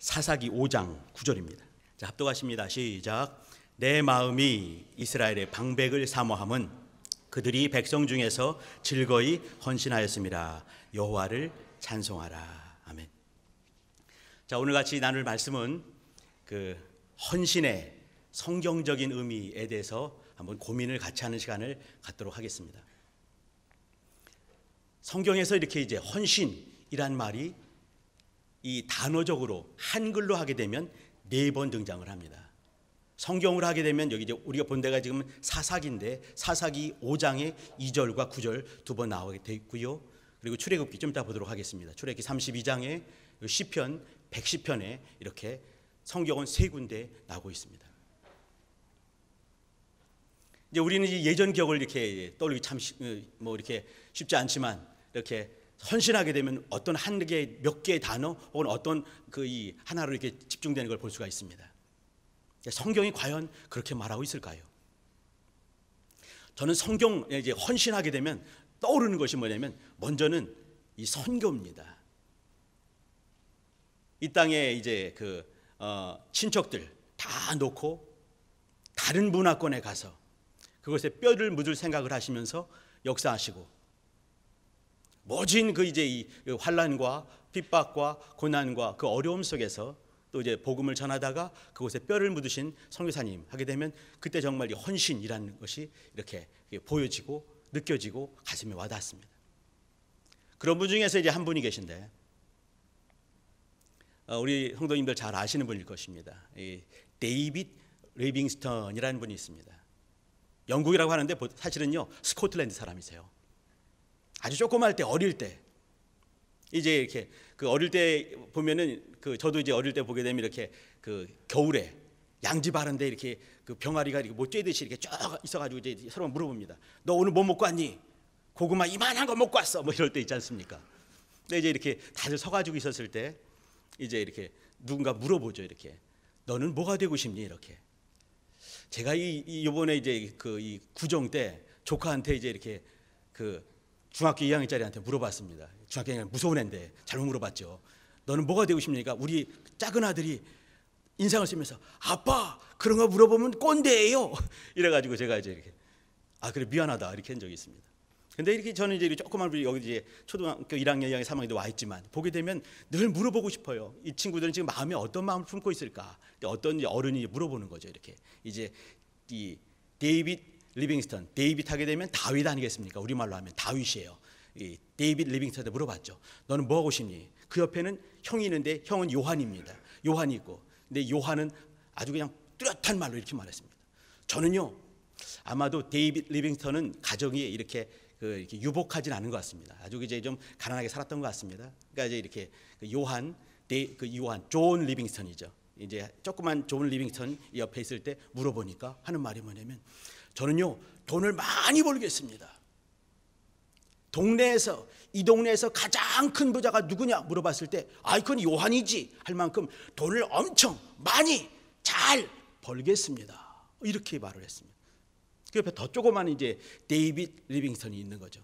사사기 5장 9절입니다. 자, 합독하십니다. 시작. 내 마음이 이스라엘의 방백을 사모함은 그들이 백성 중에서 즐거이 헌신하였습니다. 여호와를 찬송하라. 아멘. 자, 오늘 같이 나눌 말씀은 그 헌신의 성경적인 의미에 대해서 한번 고민을 같이 하는 시간을 갖도록 하겠습니다. 성경에서 이렇게 이제 헌신이란 말이 이 단어적으로 한글로 하게 되면 네 번 등장을 합니다. 성경으로 하게 되면 여기 이제 우리가 본 데가 지금 사사기인데 사사기 5장의 2절과 9절 두 번 나오게 돼 있고요. 그리고 출애굽기 좀 이따 보도록 하겠습니다. 출애굽기 32장에 시편 110편에 이렇게 성경은 세 군데 나오고 있습니다. 이제 우리는 이제 예전 기억을 이렇게 떠올리기 참뭐 어, 이렇게 쉽지 않지만 이렇게 헌신하게 되면 어떤 한 개, 몇 개의 단어 혹은 어떤 그 이 하나로 이렇게 집중되는 걸 볼 수가 있습니다. 그러니까 성경이 과연 그렇게 말하고 있을까요? 저는 성경 이제 헌신하게 되면 떠오르는 것이 뭐냐면 먼저는 이 선교입니다. 이 땅에 이제 그 어, 친척들 다 놓고 다른 문화권에 가서 그것에 뼈를 묻을 생각을 하시면서 역사하시고 모진 그 이제 이 환란과 핍박과 고난과 그 어려움 속에서 또 이제 복음을 전하다가 그곳에 뼈를 묻으신 성교사님 하게 되면 그때 정말 이 헌신이라는 것이 이렇게 보여지고 느껴지고 가슴에 와닿습니다. 그런 분 중에서 이제 한 분이 계신데 어, 우리 성도님들 잘 아시는 분일 것입니다. 데이빗 레이빙스턴이라는 분이 있습니다. 영국이라고 하는데 사실은요 스코틀랜드 사람이세요. 아주 조그마할 때 어릴 때 이제 이렇게 그 어릴 때 보면은 그 저도 이제 어릴 때 보게 되면 이렇게 그 겨울에 양지 바른데 이렇게 그 병아리가 이렇게 못쬐듯이 뭐 이렇게 쫙 있어가지고 이제 서로 물어봅니다. 너 오늘 뭐 먹고 왔니? 고구마 이만한 거 먹고 왔어. 뭐 이럴 때 있지 않습니까? 근데 이제 이렇게 다들 서가지고 있었을 때 이제 이렇게 누군가 물어보죠. 이렇게 너는 뭐가 되고 싶니? 이렇게 제가 이 이번에 이제 그 이 구정 때 조카한테 이제 이렇게 그 중학교 2학년짜리한테 물어봤습니다. 중학교 2학년 무서운 애인데 잘못 물어봤죠. 너는 뭐가 되고 싶니까? 우리 작은 아들이 인상을 쓰면서 아빠 그런 거 물어보면 꼰대예요. 이래가지고 제가 이제 이렇게 아 그래 미안하다 이렇게 한 적이 있습니다. 근데 이렇게 저는 이제 조그만 우리 여기 이제 초등학교 1학년, 2학년, 3학년도 와 있지만 보게 되면 늘 물어보고 싶어요. 이 친구들은 지금 마음에 어떤 마음을 품고 있을까? 어떤 어른이 물어보는 거죠 이렇게 이제 이 데이빗 리빙스턴 데이빗 하게 되면 다윗 아니겠습니까? 우리말로 하면 다윗이에요. 이 데이빗 리빙스턴한테 물어봤죠. 너는 뭐 하고 싶니? 그 옆에는 형이 있는데 형은 요한입니다. 요한이 있고. 근데 요한은 아주 그냥 뚜렷한 말로 이렇게 말했습니다. 저는요. 아마도 데이빗 리빙스턴은 가정이 이렇게 그 이렇게 유복하진 않은 것 같습니다. 아주 이제 좀 가난하게 살았던 것 같습니다. 그러니까 이제 이렇게 그 요한 데이, 그 요한 존 리빙스턴이죠. 이제 조그만 존 리빙스턴 옆에 있을 때 물어보니까 하는 말이 뭐냐면 저는요, 돈을 많이 벌겠습니다. 동네에서 이 동네에서 가장 큰 부자가 누구냐 물어봤을 때 아이콘 요한이지 할 만큼 돈을 엄청 많이 잘 벌겠습니다. 이렇게 말을 했습니다. 그 옆에 더 조그만 이제 데이빗 리빙턴이 있는 거죠.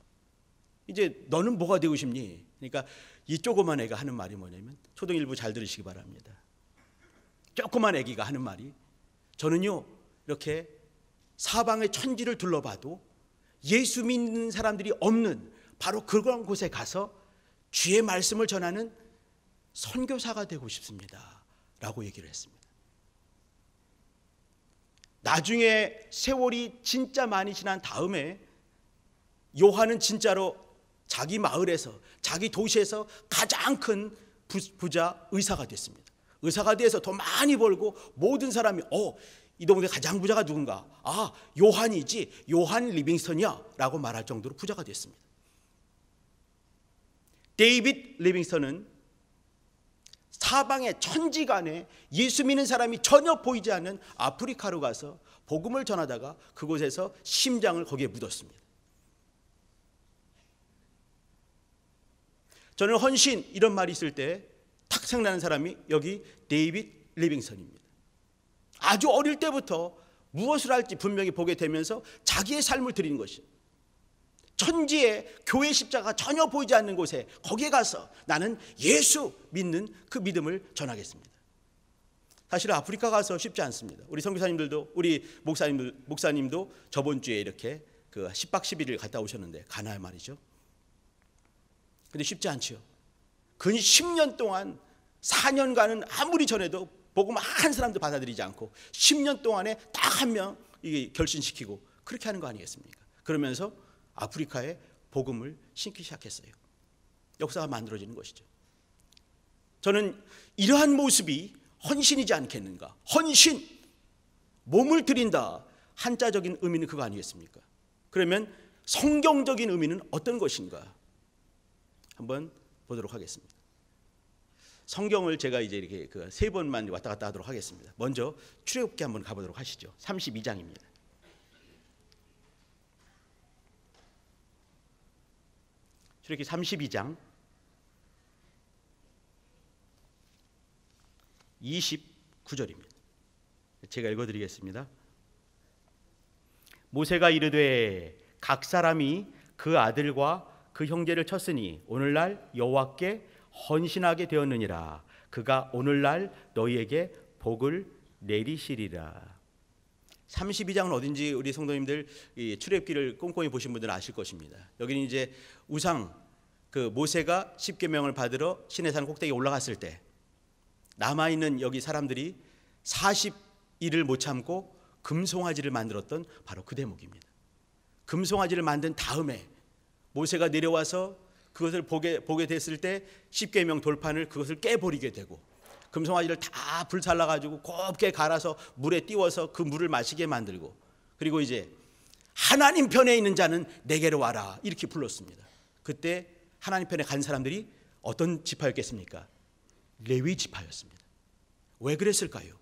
이제 너는 뭐가 되고 싶니? 그러니까 이 조그만 애가 하는 말이 뭐냐면 초등 일부 잘 들으시기 바랍니다. 조그만 애기가 하는 말이 저는요 이렇게 사방의 천지를 둘러봐도 예수 믿는 사람들이 없는 바로 그런 곳에 가서 주의 말씀을 전하는 선교사가 되고 싶습니다. 라고 얘기를 했습니다. 나중에 세월이 진짜 많이 지난 다음에 요한은 진짜로 자기 마을에서 자기 도시에서 가장 큰 부자 의사가 됐습니다. 의사가 돼서 더 많이 벌고 모든 사람이 어이 동네 가장 부자가 누군가? 아, 요한이지. 요한 리빙스턴이야라고 말할 정도로 부자가 됐습니다. 데이빗 리빙스턴은 사방의 천지간에 예수 믿는 사람이 전혀 보이지 않는 아프리카로 가서 복음을 전하다가 그곳에서 심장을 거기에 묻었습니다. 저는 헌신 이런 말이 있을 때탁 생각나는 사람이 여기 데이빗 리빙스턴입니다. 아주 어릴 때부터 무엇을 할지 분명히 보게 되면서 자기의 삶을 드리는 것이 천지에 교회 십자가 전혀 보이지 않는 곳에 거기에 가서 나는 예수 믿는 그 믿음을 전하겠습니다. 사실 아프리카 가서 쉽지 않습니다. 우리 선교사님들도 우리 목사님들 목사님도 저번 주에 이렇게 그 10박 11일 갔다 오셨는데 가나에 말이죠. 근데 쉽지 않지요. 근 10년 동안 4년간은 아무리 전해도 복음 한 사람도 받아들이지 않고 10년 동안에 딱 한명이 결신시키고 그렇게 하는 거 아니겠습니까? 그러면서 아프리카에 복음을 심기 시작했어요. 역사가 만들어지는 것이죠. 저는 이러한 모습이 헌신이지 않겠는가? 헌신 몸을 드린다. 한자적인 의미는 그거 아니겠습니까? 그러면 성경적인 의미는 어떤 것인가? 한번 보도록 하겠습니다. 성경을 제가 이제 이렇게 그 세 번만 왔다 갔다 하도록 하겠습니다. 먼저 출애굽기 한번 가보도록 하시죠. 32장입니다. 출애굽기 32장 29절입니다. 제가 읽어드리겠습니다. 모세가 이르되 각 사람이 그 아들과 그 형제를 쳤으니 오늘날 여호와께 헌신하게 되었느니라 그가 오늘날 너희에게 복을 내리시리라. 32장은 어딘지 우리 성도님들 출애굽기를 꼼꼼히 보신 분들은 아실 것입니다. 여기는 이제 우상 그 모세가 십계명을 받으러 시내산 꼭대기 에 올라갔을 때 남아 있는 여기 사람들이 40일을 못 참고 금송아지를 만들었던 바로 그 대목입니다. 금송아지를 만든 다음에 모세가 내려와서 그것을 보게 보게 됐을 때 십계명 돌판을 그것을 깨버리게 되고 금송아지를 다 불살라 가지고 곱게 갈아서 물에 띄워서 그 물을 마시게 만들고 그리고 이제 하나님 편에 있는 자는 내게로 와라 이렇게 불렀습니다. 그때 하나님 편에 간 사람들이 어떤 지파였겠습니까? 레위 지파였습니다. 왜 그랬을까요?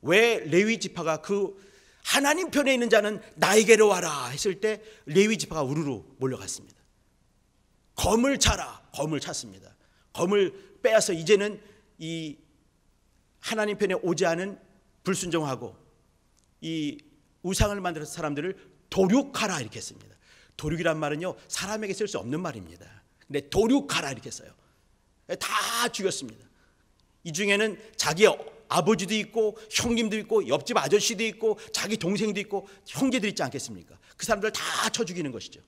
왜 레위 지파가 그 하나님 편에 있는 자는 나에게로 와라 했을 때 레위 지파가 우르르 몰려갔습니다. 검을 차라. 검을 찾습니다. 검을 빼앗아 이제는 이 하나님 편에 오지 않은 불순종하고 이 우상을 만들어서 사람들을 도륙하라 이렇게 했습니다. 도륙이란 말은요 사람에게 쓸 수 없는 말입니다. 근데 도륙하라 이렇게 써요. 다 죽였습니다. 이 중에는 자기 아버지도 있고 형님도 있고 옆집 아저씨도 있고 자기 동생도 있고 형제들 있지 않겠습니까? 그 사람들 다쳐 죽이는 것이죠.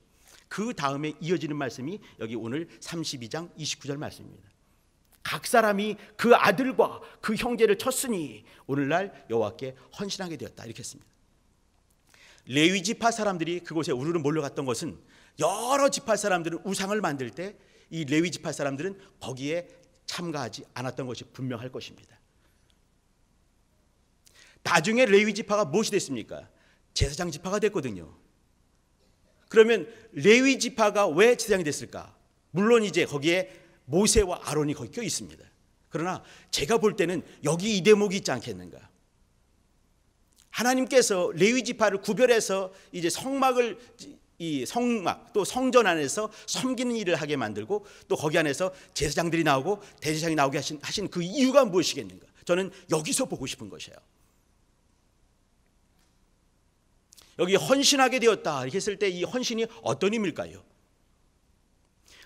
그 다음에 이어지는 말씀이 여기 오늘 32장 29절 말씀입니다. 각 사람이 그 아들과 그 형제를 쳤으니 오늘날 여호와께 헌신하게 되었다 이렇게 했습니다. 레위 지파 사람들이 그곳에 우르르 몰려갔던 것은 여러 지파 사람들은 우상을 만들 때 이 레위 지파 사람들은 거기에 참가하지 않았던 것이 분명할 것입니다. 나중에 레위 지파가 무엇이 됐습니까? 제사장 지파가 됐거든요. 그러면 레위 지파가 왜 제사장이 됐을까? 물론 이제 거기에 모세와 아론이 거기 껴 있습니다. 그러나 제가 볼 때는 여기 이 대목이 있지 않겠는가? 하나님께서 레위 지파를 구별해서 이제 성막을 이 성막 또 성전 안에서 섬기는 일을 하게 만들고 또 거기 안에서 제사장들이 나오고 대제사장이 나오게 하신, 하신 그 이유가 무엇이겠는가? 저는 여기서 보고 싶은 것이에요. 여기 헌신하게 되었다 했을 때 이 헌신이 어떤 의미일까요?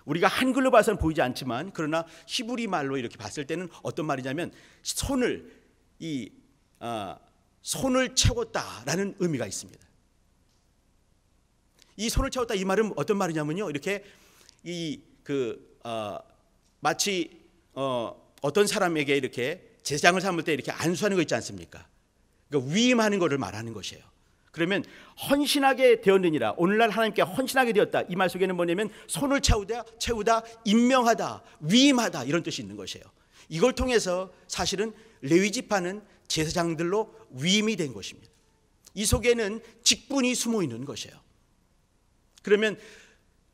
우리가 한글로 봐서는 보이지 않지만 그러나 히브리 말로 이렇게 봤을 때는 어떤 말이냐면 손을 이 어, 손을 채웠다라는 의미가 있습니다. 이 손을 채웠다 이 말은 어떤 말이냐면요 이렇게 이그 어, 아, 마치 어, 어떤 사람에게 이렇게 제장을 삼을 때 이렇게 안수하는 거 있지 않습니까? 그러니까 위임하는 것을 말하는 것이에요. 그러면 헌신하게 되었느니라. 오늘날 하나님께 헌신하게 되었다. 이 말 속에는 뭐냐면 손을 채우다, 채우다, 임명하다, 위임하다 이런 뜻이 있는 것이에요. 이걸 통해서 사실은 레위 지파는 제사장들로 위임이 된 것입니다. 이 속에는 직분이 숨어 있는 것이에요. 그러면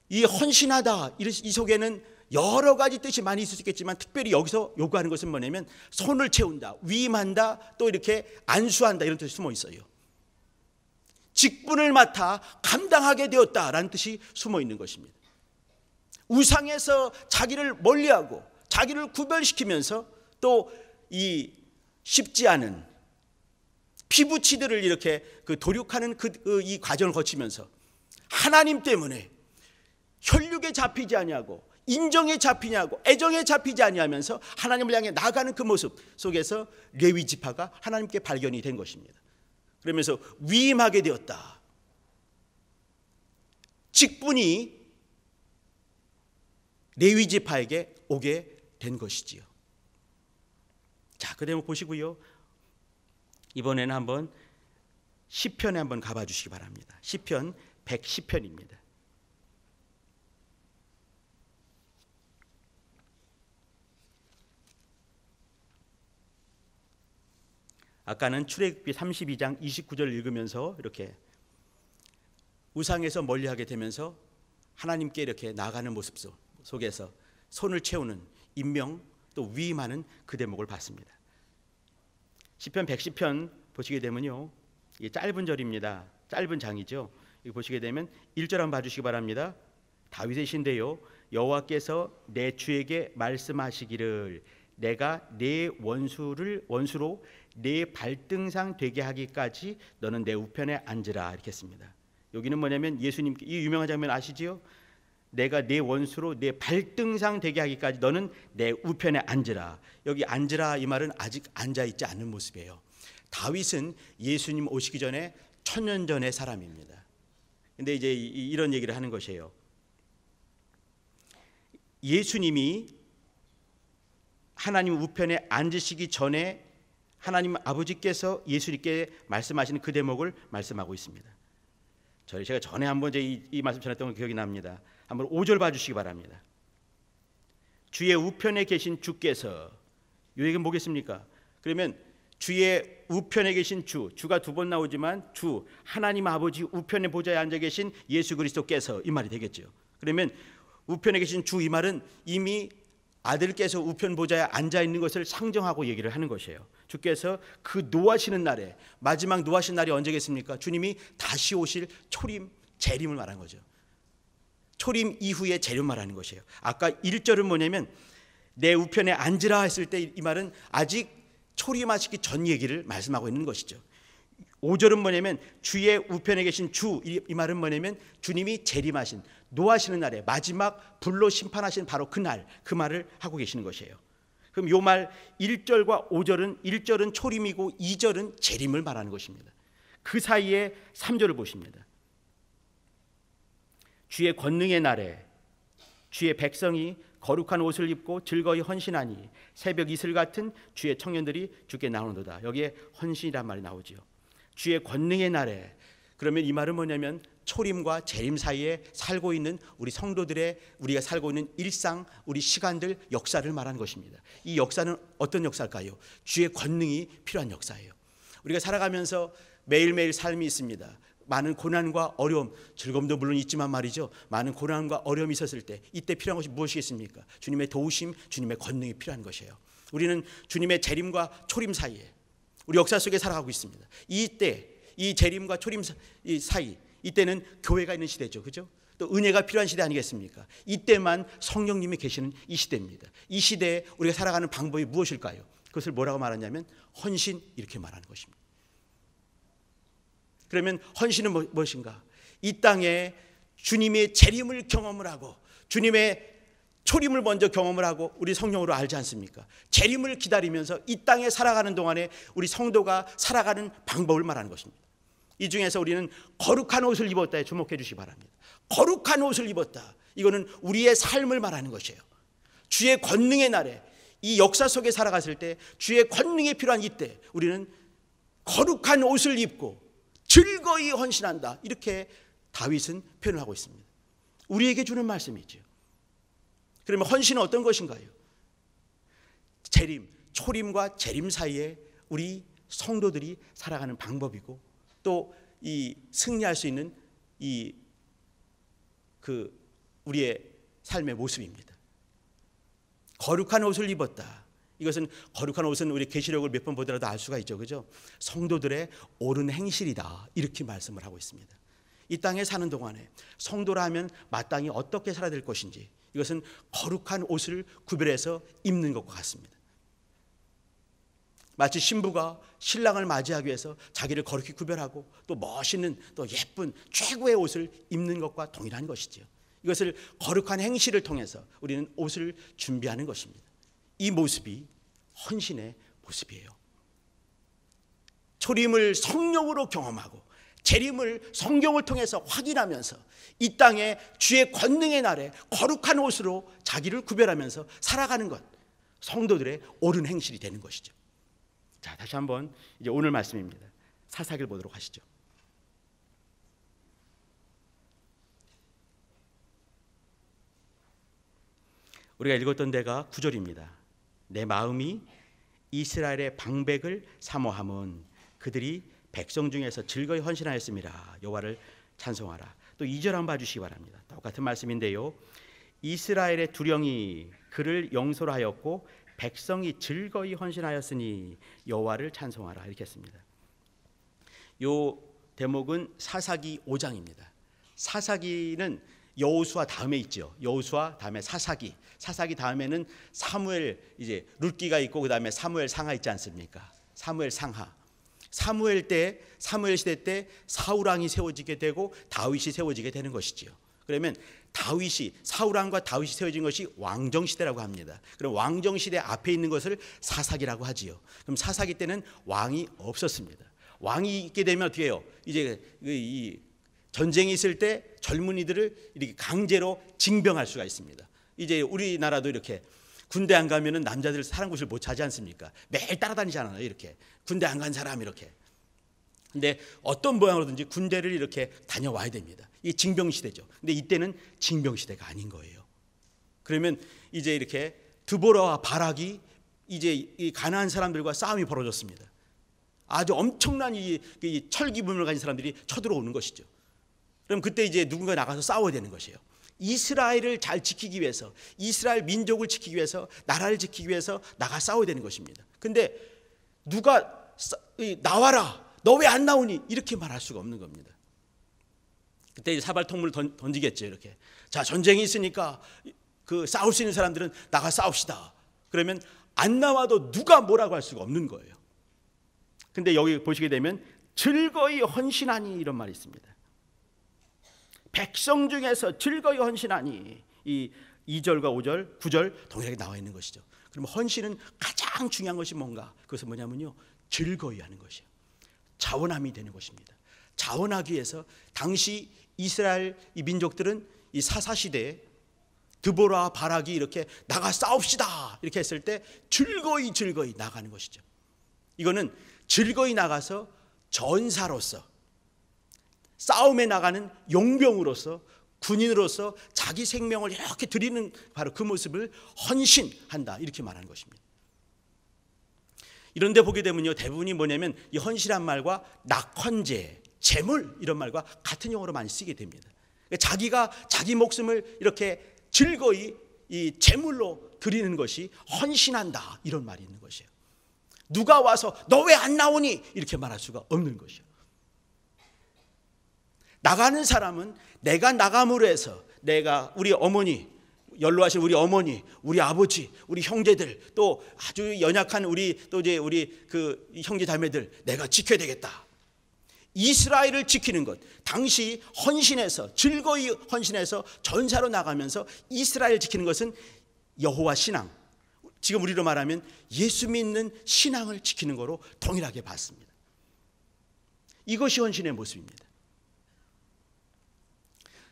이 헌신하다 이 속에는 여러 가지 뜻이 많이 있을 수 있겠지만 특별히 여기서 요구하는 것은 뭐냐면 손을 채운다, 위임한다, 또 이렇게 안수한다 이런 뜻이 숨어 있어요. 직분을 맡아 감당하게 되었다라는 뜻이 숨어 있는 것입니다. 우상에서 자기를 멀리하고 자기를 구별시키면서 또 이 쉽지 않은 피부치들을 이렇게 그 도륙하는 그이 그 과정을 거치면서 하나님 때문에 혈육에 잡히지 아니하고 인정에 잡히냐고 애정에 잡히지 아니하면서 하나님을 향해 나가는 그 모습 속에서 레위 지파가 하나님께 발견이 된 것입니다. 그러면서 위임하게 되었다. 직분이 레위 지파에게 오게 된 것이지요. 자, 그러면 보시고요. 이번에는 한번 시편에 한번 가봐 주시기 바랍니다. 시편 110편입니다. 아까는 출애굽기 32장 29절 읽으면서 이렇게 우상에서 멀리하게 되면서 하나님께 이렇게 나가는 모습 속에서 손을 채우는 인명 또 위임하는 그 대목을 봤습니다. 시편 110편 보시게 되면요. 이게 짧은 절입니다. 짧은 장이죠. 이거 보시게 되면 1절 한번 봐 주시기 바랍니다. 다윗의 신데요. 여호와께서 내 주에게 말씀하시기를 내가 내 원수를 원수로 내 발등상 되게 하기까지 너는 내 우편에 앉으라 이렇게 씁니다. 여기는 뭐냐면 예수님께 이 유명한 장면 아시지요? 내가 내 원수로 내 발등상 되게 하기까지 너는 내 우편에 앉으라. 여기 앉으라 이 말은 아직 앉아 있지 않은 모습이에요. 다윗은 예수님 오시기 전에 천년 전의 사람입니다. 근데 이제 이런 얘기를 하는 것이에요. 예수님이 하나님 우편에 앉으시기 전에 하나님 아버지께서 예수님께 말씀하시는 그 대목을 말씀하고 있습니다. 저희 제가 전에 한번 이, 이 말씀 전했던 걸 기억이 납니다. 한번 5절 봐주시기 바랍니다. 주의 우편에 계신 주께서 요게 뭐겠습니까? 그러면 주의 우편에 계신 주, 주가 두 번 나오지만 주 하나님 아버지 우편에 보좌에 앉아 계신 예수 그리스도께서 이 말이 되겠죠. 그러면 우편에 계신 주 이 말은 이미 아들께서 우편 보좌에 앉아 있는 것을 상정하고 얘기를 하는 것이에요. 주께서 그 노하시는 날에 마지막 노하신 날이 언제겠습니까? 주님이 다시 오실 초림 재림을 말한 거죠. 초림 이후의 재림 말하는 것이에요. 아까 1절은 뭐냐면 내 우편에 앉으라 했을 때 이 말은 아직 초림하시기 전 얘기를 말씀하고 있는 것이죠. 5절은 뭐냐면 주의 우편에 계신 주 이 말은 뭐냐면 주님이 재림하신 노하시는 날에 마지막 불로 심판하신 바로 그날 그 말을 하고 계시는 것이에요. 그럼 요말 1절과 5절은 1절은 초림이고 2절은 재림을 말하는 것입니다. 그 사이에 3절을 보십니다. 주의 권능의 날에 주의 백성이 거룩한 옷을 입고 즐거이 헌신하니 새벽 이슬 같은 주의 청년들이 주께 나오는도다. 여기에 헌신이란 말이 나오지요. 주의 권능의 날에 그러면 이 말은 뭐냐면 초림과 재림 사이에 살고 있는 우리 성도들의 우리가 살고 있는 일상, 우리 시간들 역사를 말하는 것입니다. 이 역사는 어떤 역사일까요? 주의 권능이 필요한 역사예요. 우리가 살아가면서 매일매일 삶이 있습니다. 많은 고난과 어려움, 즐거움도 물론 있지만 말이죠. 많은 고난과 어려움이 있었을 때 이때 필요한 것이 무엇이겠습니까? 주님의 도우심, 주님의 권능이 필요한 것이에요. 우리는 주님의 재림과 초림 사이에 우리 역사 속에 살아가고 있습니다. 이때 이 재림과 초림 사이 이때는 교회가 있는 시대죠. 그죠? 또 은혜가 필요한 시대 아니겠습니까? 이때만 성령님이 계시는 이 시대입니다. 이 시대에 우리가 살아가는 방법이 무엇일까요? 그것을 뭐라고 말하냐면 헌신 이렇게 말하는 것입니다. 그러면 헌신은 뭐, 무엇인가? 이 땅에 주님의 재림을 경험을 하고 주님의 초림을 먼저 경험을 하고 우리 성령으로 알지 않습니까? 재림을 기다리면서 이 땅에 살아가는 동안에 우리 성도가 살아가는 방법을 말하는 것입니다. 이 중에서 우리는 거룩한 옷을 입었다에 주목해 주시기 바랍니다. 거룩한 옷을 입었다. 이거는 우리의 삶을 말하는 것이에요. 주의 권능의 날에 이 역사 속에 살아갔을 때 주의 권능이 필요한 이때 우리는 거룩한 옷을 입고 즐거이 헌신한다. 이렇게 다윗은 표현하고 있습니다. 우리에게 주는 말씀이죠. 그러면 헌신은 어떤 것인가요? 재림, 초림과 재림 사이에 우리 성도들이 살아가는 방법이고 또이 승리할 수 있는 이 그 우리의 삶의 모습입니다. 거룩한 옷을 입었다. 이것은 거룩한 옷은 우리 계시록을 몇 번 보더라도 알 수가 있죠. 그죠? 성도들의 옳은 행실이다. 이렇게 말씀을 하고 있습니다. 이 땅에 사는 동안에 성도라면 마땅히 어떻게 살아야 될 것인지 이것은 거룩한 옷을 구별해서 입는 것과 같습니다. 마치 신부가 신랑을 맞이하기 위해서 자기를 거룩히 구별하고 또 멋있는 또 예쁜 최고의 옷을 입는 것과 동일한 것이지요. 이것을 거룩한 행실을 통해서 우리는 옷을 준비하는 것입니다. 이 모습이 헌신의 모습이에요. 초림을 성령으로 경험하고 재림을 성경을 통해서 확인하면서 이 땅에 주의 권능의 날에 거룩한 옷으로 자기를 구별하면서 살아가는 것 성도들의 옳은 행실이 되는 것이죠. 자, 다시 한번 이제 오늘 말씀입니다. 사사기를 보도록 하시죠. 우리가 읽었던 데가 9절입니다. 내 마음이 이스라엘의 방백을 사모함은 그들이 백성 중에서 즐거이 헌신하였습니다. 여호와를 찬송하라. 또 2절 한번 봐주시기 바랍니다. 똑같은 말씀인데요. 이스라엘의 두령이 그를 영소하였고 백성이 즐거이 헌신하였으니 여호와를 찬송하라 이렇게 했습니다. 요 대목은 사사기 5장입니다. 사사기는 여호수아 다음에 있죠. 여호수아 다음에 사사기. 사사기 다음에는 사무엘 이제 룻기가 있고 그다음에 사무엘 상하 있지 않습니까? 사무엘 상하. 사무엘 때 사무엘 시대 때 사울 왕이 세워지게 되고 다윗이 세워지게 되는 것이지요. 그러면 다윗이 사울왕과 다윗이 세워진 것이 왕정 시대라고 합니다. 그럼 왕정 시대 앞에 있는 것을 사사기라고 하지요. 그럼 사사기 때는 왕이 없었습니다. 왕이 있게 되면 어떻게 해요? 이제 그 이 전쟁이 있을 때 젊은이들을 이렇게 강제로 징병할 수가 있습니다. 이제 우리나라도 이렇게 군대 안 가면은 남자들 사는 곳을 못 차지 않습니까? 매일 따라다니잖아요, 이렇게. 군대 안 간 사람 이렇게. 근데 어떤 모양으로든지 군대를 이렇게 다녀와야 됩니다. 이 징병시대죠. 근데 이때는 징병시대가 아닌 거예요. 그러면 이제 이렇게 드보라와 바락이 이제 이 가난한 사람들과 싸움이 벌어졌습니다. 아주 엄청난 이, 그 이 철기분을 가진 사람들이 쳐들어오는 것이죠. 그럼 그때 이제 누군가 나가서 싸워야 되는 것이에요. 이스라엘을 잘 지키기 위해서 이스라엘 민족을 지키기 위해서 나라를 지키기 위해서 나가 싸워야 되는 것입니다. 근데 누가 나와라 너 왜 안 나오니 이렇게 말할 수가 없는 겁니다. 그때 사발 통물을 던지겠죠 이렇게. 자 전쟁이 있으니까 그 싸울 수 있는 사람들은 나가 싸웁시다. 그러면 안 나와도 누가 뭐라고 할 수가 없는 거예요. 근데 여기 보시게 되면 즐거이 헌신하니 이런 말이 있습니다. 백성 중에서 즐거이 헌신하니 이 2절과 5절, 9절 동일하게 나와 있는 것이죠. 그럼 헌신은 가장 중요한 것이 뭔가? 그것은 뭐냐면요. 즐거이 하는 것이에요. 자원함이 되는 것입니다. 자원하기 위해서 당시 이스라엘 이 민족들은 이 사사 시대에 드보라 바락이 이렇게 나가 싸웁시다 이렇게 했을 때 즐거이 즐거이 나가는 것이죠. 이거는 즐거이 나가서 전사로서 싸움에 나가는 용병으로서 군인으로서 자기 생명을 이렇게 드리는 바로 그 모습을 헌신한다 이렇게 말하는 것입니다. 이런데 보게 되면요 대부분이 뭐냐면 이 헌신한 말과 낙헌제 재물 이런 말과 같은 용어로 많이 쓰게 됩니다. 그러니까 자기가 자기 목숨을 이렇게 즐거이 이 재물로 드리는 것이 헌신한다 이런 말이 있는 것이에요. 누가 와서 너 왜 안 나오니 이렇게 말할 수가 없는 것이요. 나가는 사람은 내가 나감으로 해서 내가 우리 어머니 연로하신 우리 어머니, 우리 아버지, 우리 형제들 또 아주 연약한 우리 또 이제 우리 그 형제 자매들 내가 지켜야 되겠다. 이스라엘을 지키는 것. 당시 헌신해서 즐거이 헌신해서 전사로 나가면서 이스라엘 을 지키는 것은 여호와 신앙. 지금 우리로 말하면 예수 믿는 신앙을 지키는 거로 동일하게 봤습니다. 이것이 헌신의 모습입니다.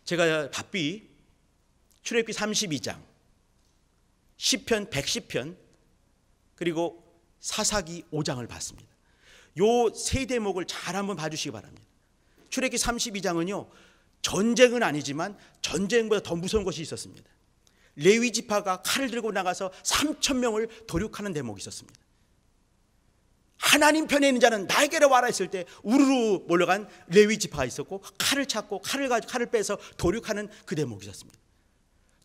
제가 바삐 출애굽기 32장 시편 110편 그리고 사사기 5장을 봤습니다. 요세 대목을 잘 한번 봐주시기 바랍니다. 출애기 32장은요 전쟁은 아니지만 전쟁보다 더 무서운 것이 있었습니다. 레위 지파가 칼을 들고 나가서 3천 명을 도륙하는 대목이 있었습니다. 하나님 편에 있는 자는 나에게로 와라 했을 때 우르르 몰려간 레위 지파가 있었고 칼을 찾고 칼을 가지고 칼을 빼서 도륙하는 그 대목이 있었습니다.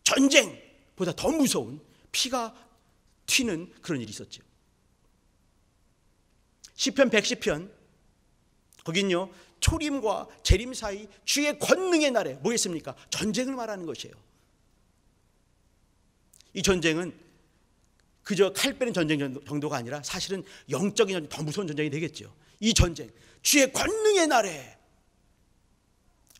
전쟁보다 더 무서운 피가 튀는 그런 일이 있었죠. 시편 110편 거긴요. 초림과 재림 사이 주의 권능의 날에 뭐겠습니까? 전쟁을 말하는 것이에요. 이 전쟁은 그저 칼 빼는 전쟁 정도가 아니라 사실은 영적인 전쟁, 더 무서운 전쟁이 되겠죠. 이 전쟁, 주의 권능의 날에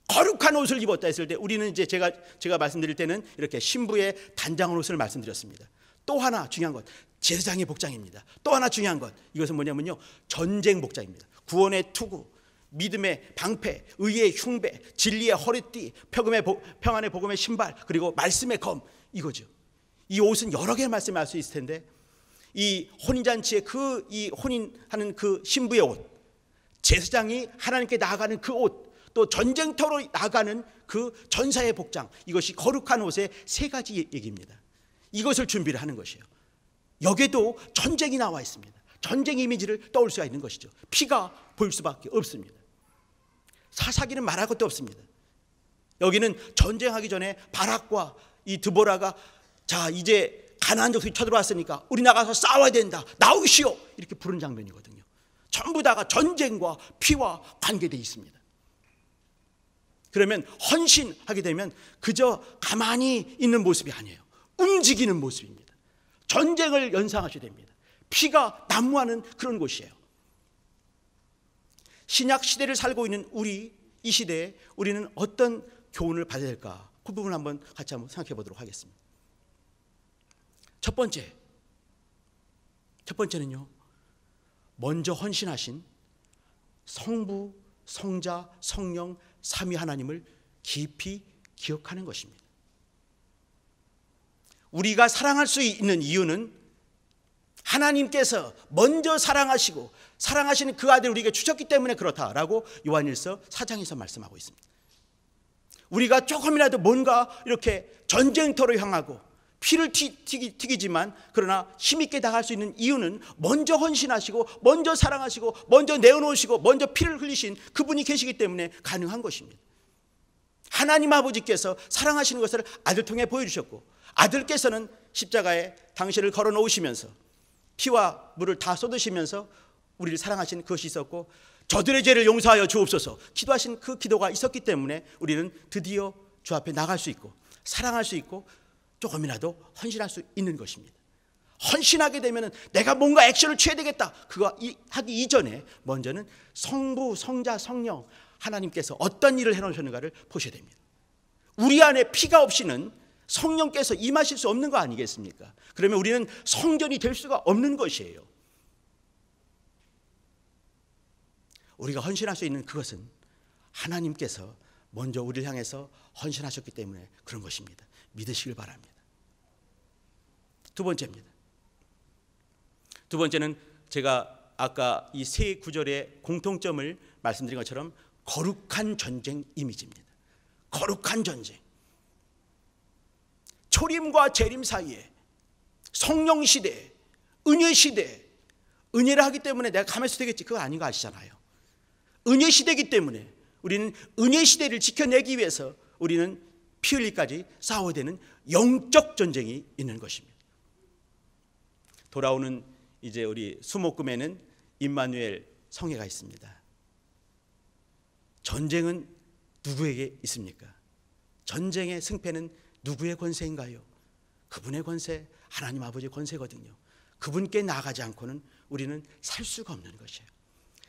거룩한 옷을 입었다 했을 때 우리는 이제 제가 제가 말씀드릴 때는 이렇게 신부의 단장 옷을 말씀드렸습니다. 또 하나 중요한 것, 제사장의 복장입니다. 또 하나 중요한 것 이것은 뭐냐면요 전쟁 복장입니다. 구원의 투구, 믿음의 방패, 의의 흉배, 진리의 허리띠, 평음의 평안의 복음의 신발, 그리고 말씀의 검 이거죠. 이 옷은 여러 개의 말씀을 알수 있을 텐데 이 혼인잔치의 그이 혼인하는 그 신부의 옷, 제사장이 하나님께 나아가는 그 옷, 또 전쟁터로 나가는 그 전사의 복장 이것이 거룩한 옷의 세 가지 얘기입니다. 이것을 준비를 하는 것이에요. 여기에도 전쟁이 나와 있습니다. 전쟁 이미지를 떠올 수가 있는 것이죠. 피가 보일 수밖에 없습니다. 사사기는 말할 것도 없습니다. 여기는 전쟁하기 전에 바락과 이 드보라가 자 이제 가나안 족속이 쳐들어왔으니까 우리 나가서 싸워야 된다. 나오시오 이렇게 부른 장면이거든요. 전부 다가 전쟁과 피와 관계되어 있습니다. 그러면 헌신하게 되면 그저 가만히 있는 모습이 아니에요. 움직이는 모습입니다. 전쟁을 연상하셔야 됩니다. 피가 난무하는 그런 곳이에요. 신약 시대를 살고 있는 우리 이 시대에 우리는 어떤 교훈을 받아야 될까? 그 부분을 한번 같이 한번 생각해 보도록 하겠습니다. 첫 번째. 첫 번째는요. 먼저 헌신하신 성부, 성자, 성령, 삼위 하나님을 깊이 기억하는 것입니다. 우리가 사랑할 수 있는 이유는 하나님께서 먼저 사랑하시고 사랑하시는 그 아들을 우리에게 주셨기 때문에 그렇다라고 요한일서 4장에서 말씀하고 있습니다. 우리가 조금이라도 뭔가 이렇게 전쟁터로 향하고 피를 튀, 튀기, 튀기지만 그러나 힘있게 당할 수 있는 이유는 먼저 헌신하시고 먼저 사랑하시고 먼저 내어놓으시고 먼저 피를 흘리신 그분이 계시기 때문에 가능한 것입니다. 하나님 아버지께서 사랑하시는 것을 아들 통해 보여주셨고 아들께서는 십자가에 당신을 걸어 놓으시면서 피와 물을 다 쏟으시면서 우리를 사랑하신 것이 있었고 저들의 죄를 용서하여 주옵소서 기도하신 그 기도가 있었기 때문에 우리는 드디어 주 앞에 나갈 수 있고 사랑할 수 있고 조금이라도 헌신할 수 있는 것입니다. 헌신하게 되면은 내가 뭔가 액션을 취해야 되겠다. 그거 하기 이전에 먼저는 성부, 성자, 성령 하나님께서 어떤 일을 해 놓으셨는가를 보셔야 됩니다. 우리 안에 피가 없이는 성령께서 임하실 수 없는 거 아니겠습니까? 그러면 우리는 성전이 될 수가 없는 것이에요. 우리가 헌신할 수 있는 그것은 하나님께서 먼저 우리를 향해서 헌신하셨기 때문에 그런 것입니다. 믿으시길 바랍니다. 두 번째입니다. 두 번째는 제가 아까 이 세 구절의 공통점을 말씀드린 것처럼 거룩한 전쟁 이미지입니다. 거룩한 전쟁. 초림과 재림 사이에 성령 시대, 은혜 시대, 은혜를 하기 때문에 내가 가만히 있어도 되겠지. 그거 아닌 거 아시잖아요. 은혜 시대이기 때문에 우리는 은혜 시대를 지켜내기 위해서 우리는 피 흘리까지 싸워야 되는 영적 전쟁이 있는 것입니다. 돌아오는 이제 우리 수목금에는 임마누엘 성회가 있습니다. 전쟁은 누구에게 있습니까? 전쟁의 승패는 누구의 권세인가요? 그분의 권세, 하나님 아버지의 권세거든요. 그분께 나가지 않고는 우리는 살 수가 없는 것이에요.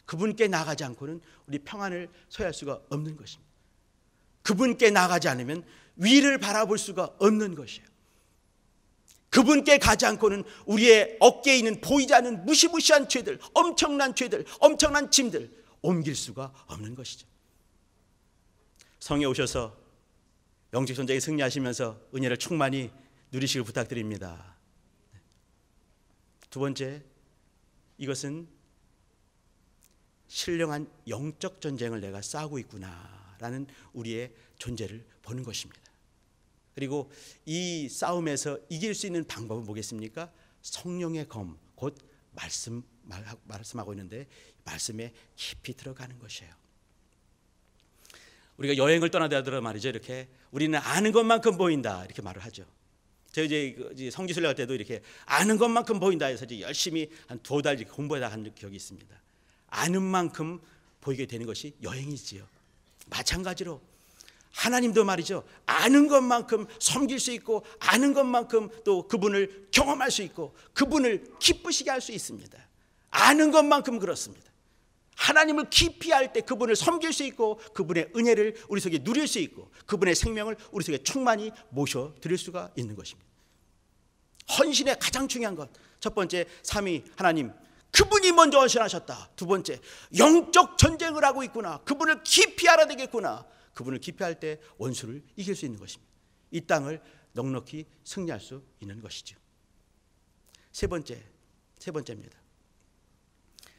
그분께 나가지 않고는 우리 평안을 소유할 수가 없는 것입니다. 그분께 나가지 않으면 위를 바라볼 수가 없는 것이에요. 그분께 가지 않고는 우리의 어깨에 있는 보이지 않는 무시무시한 죄들, 엄청난 죄들, 엄청난 짐들 옮길 수가 없는 것이죠. 성에 오셔서 영적 전쟁에 승리하시면서 은혜를 충만히 누리시길 부탁드립니다. 네. 두 번째, 이것은 신령한 영적 전쟁을 내가 싸고 있구나라는 우리의 존재를 보는 것입니다. 그리고 이 싸움에서 이길 수 있는 방법은 뭐겠습니까? 성령의 검, 곧 말씀 말씀하고 있는데 말씀에 깊이 들어가는 것이에요. 우리가 여행을 떠나다더라 말이죠. 이렇게 우리는 아는 것만큼 보인다 이렇게 말을 하죠. 제 그 이제 성지순례 할 때도 이렇게 아는 것만큼 보인다 해서 이제 열심히 한 두 달 공부하다 한 기억이 있습니다. 아는 만큼 보이게 되는 것이 여행이지요. 마찬가지로 하나님도 말이죠. 아는 것만큼 섬길 수 있고 아는 것만큼 또 그분을 경험할 수 있고 그분을 기쁘시게 할 수 있습니다. 아는 것만큼 그렇습니다. 하나님을 기피할 때 그분을 섬길 수 있고 그분의 은혜를 우리 속에 누릴 수 있고 그분의 생명을 우리 속에 충만히 모셔 드릴 수가 있는 것입니다. 헌신의 가장 중요한 것. 첫 번째, 삼위 하나님. 그분이 먼저 헌신하셨다. 두 번째, 영적 전쟁을 하고 있구나. 그분을 깊이 알아야 겠구나 그분을 기피할 때 원수를 이길 수 있는 것입니다. 이 땅을 넉넉히 승리할 수 있는 것이죠. 세 번째, 세 번째입니다.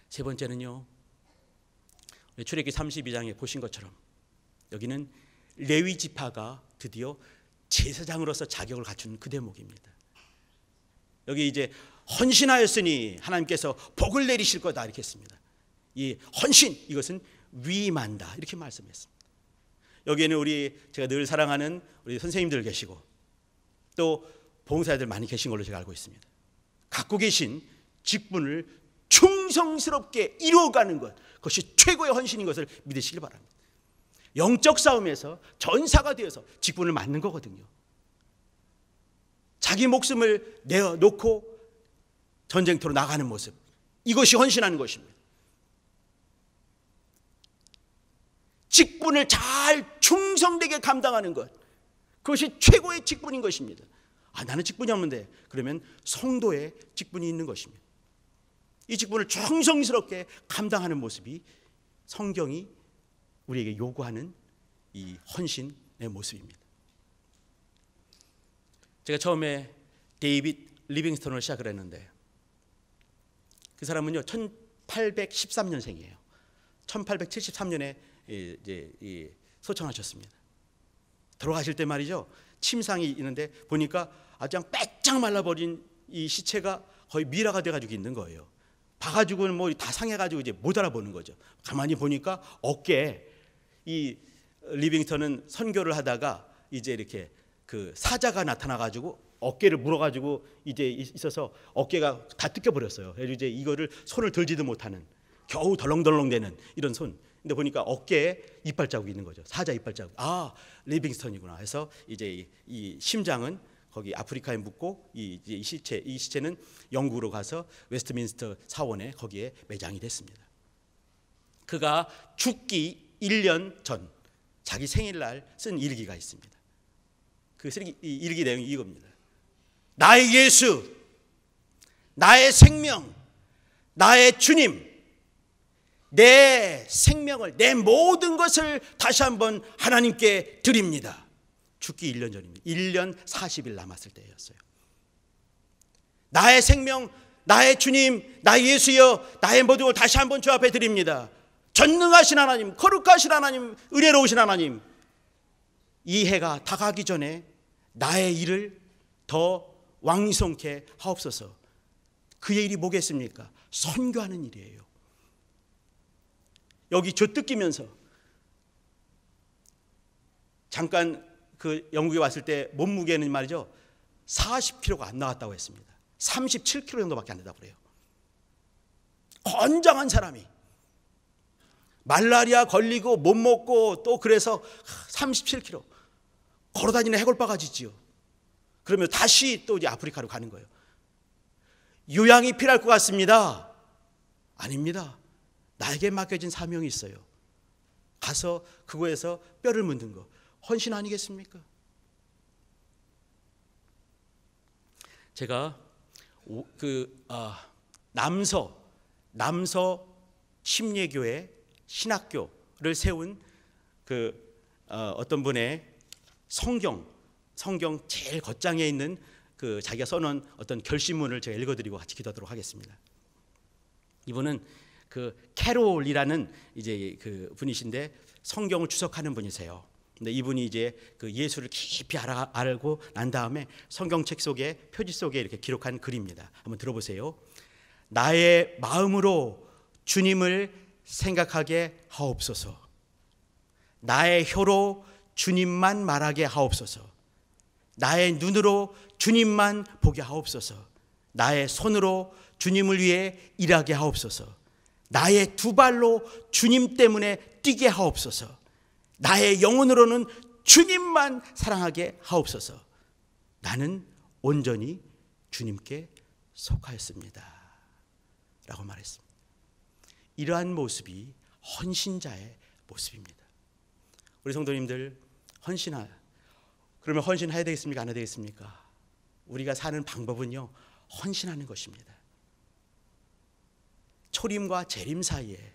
세 번째는요, 출애기 32장에 보신 것처럼 여기는 레위 지파가 드디어 제사장으로서 자격을 갖춘 그 대목입니다. 여기 이제 헌신하였으니 하나님께서 복을 내리실 거다 이렇게 했습니다. 이 헌신 이것은 위임한다 이렇게 말씀했습니다. 여기에는 우리 제가 늘 사랑하는 우리 선생님들 계시고 또 봉사자들 많이 계신 걸로 제가 알고 있습니다. 갖고 계신 직분을 충성스럽게 이루어가는 것 그것이 최고의 헌신인 것을 믿으시길 바랍니다. 영적 싸움에서 전사가 되어서 직분을 맡는 거거든요. 자기 목숨을 내어놓고 전쟁터로 나가는 모습 이것이 헌신하는 것입니다. 직분을 잘 충성되게 감당하는 것 그것이 최고의 직분인 것입니다. 아, 나는 직분이 없는데 그러면 성도의 직분이 있는 것입니다. 이 직분을 정성스럽게 감당하는 모습이 성경이 우리에게 요구하는 이 헌신의 모습입니다. 제가 처음에 데이빗 리빙스턴을 시작을 했는데 그 사람은요 1813년생이에요. 1873년에 이제 소청하셨습니다. 돌아가실 때 말이죠. 침상이 있는데 보니까 아주 빼짝 말라버린 이 시체가 거의 미라가 돼가지고 있는 거예요. 봐가지고는 뭐 다 상해가지고 이제 못 알아보는 거죠. 가만히 보니까 어깨에 이 리빙턴은 선교를 하다가 이제 이렇게 그 사자가 나타나가지고 어깨를 물어가지고 이제 있어서 어깨가 다 뜯겨버렸어요. 그래서 이제 이거를 손을 들지도 못하는 겨우 덜렁덜렁대는 이런 손. 근데 보니까 어깨에 이빨 자국이 있는 거죠. 사자 이빨 자국. 아, 리빙스턴이구나. 해서 이제 이, 심장은 거기 아프리카에 묻고 이, 이 시체 이 시체는 영국으로 가서 웨스트민스터 사원에 거기에 매장이 됐습니다. 그가 죽기 1년 전 자기 생일날 쓴 일기가 있습니다. 그 쓰기, 일기 내용이 이겁니다. 나의 예수, 나의 생명, 나의 주님, 내 생명을, 내 모든 것을 다시 한번 하나님께 드립니다. 죽기 1년 전입니다. 1년 40일 남았을 때였어요. 나의 생명, 나의 주님, 나의 예수여, 나의 모든 걸 다시 한번 주 앞에 드립니다. 전능하신 하나님, 거룩하신 하나님, 은혜로우신 하나님. 이 해가 다가기 전에 나의 일을 더 왕성케 하옵소서. 그의 일이 뭐겠습니까? 선교하는 일이에요. 여기 저 뜯기면서 잠깐 그 영국에 왔을 때 몸무게는 말이죠. 40kg가 안 나왔다고 했습니다. 37kg 정도밖에 안 된다고 그래요. 건장한 사람이 말라리아 걸리고 못 먹고 또 그래서 37kg 걸어다니는 해골바가지지요. 그러면 다시 또 이제 아프리카로 가는 거예요. 요양이 필요할 것 같습니다. 아닙니다. 나에게 맡겨진 사명이 있어요. 가서 그거에서 뼈를 묻는 거. 헌신 아니겠습니까? 제가 그 아, 남서 남서 침례교회 신학교를 세운 그 어, 어떤 분의 성경 성경 제일 겉장에 있는 그 자기가 써놓은 어떤 결심문을 제가 읽어드리고 같이 기도하도록 하겠습니다. 이분은 그 캐롤이라는 이제 그 분이신데 성경을 추석하는 분이세요. 근데 이분이 이제 그 예수를 깊이 알아, 알고 난 다음에 성경책 속에 표지 속에 이렇게 기록한 글입니다. 한번 들어보세요. 나의 마음으로 주님을 생각하게 하옵소서. 나의 혀로 주님만 말하게 하옵소서. 나의 눈으로 주님만 보게 하옵소서. 나의 손으로 주님을 위해 일하게 하옵소서. 나의 두 발로 주님 때문에 뛰게 하옵소서. 나의 영혼으로는 주님만 사랑하게 하옵소서. 나는 온전히 주님께 속하였습니다. 라고 말했습니다. 이러한 모습이 헌신자의 모습입니다. 우리 성도님들 헌신하 그러면 헌신해야 되겠습니까? 안 해야 되겠습니까? 우리가 사는 방법은요. 헌신하는 것입니다. 초림과 재림 사이에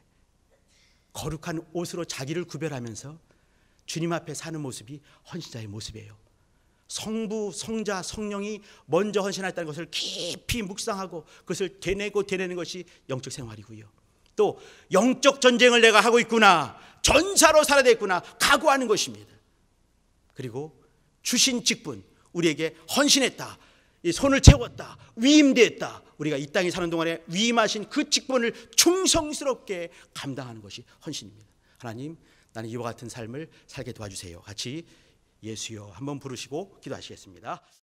거룩한 옷으로 자기를 구별하면서 주님 앞에 사는 모습이 헌신자의 모습이에요. 성부, 성자, 성령이 먼저 헌신했다는 것을 깊이 묵상하고 그것을 되뇌고 되뇌는 것이 영적 생활이고요. 또 영적 전쟁을 내가 하고 있구나. 전사로 살아야 되겠구나. 각오하는 것입니다. 그리고 주신 직분 우리에게 헌신했다. 손을 채웠다. 위임됐다. 우리가 이 땅에 사는 동안에 위임하신 그 직분을 충성스럽게 감당하는 것이 헌신입니다. 하나님 나는 이와 같은 삶을 살게 도와주세요. 같이 예수여 한번 부르시고 기도하시겠습니다.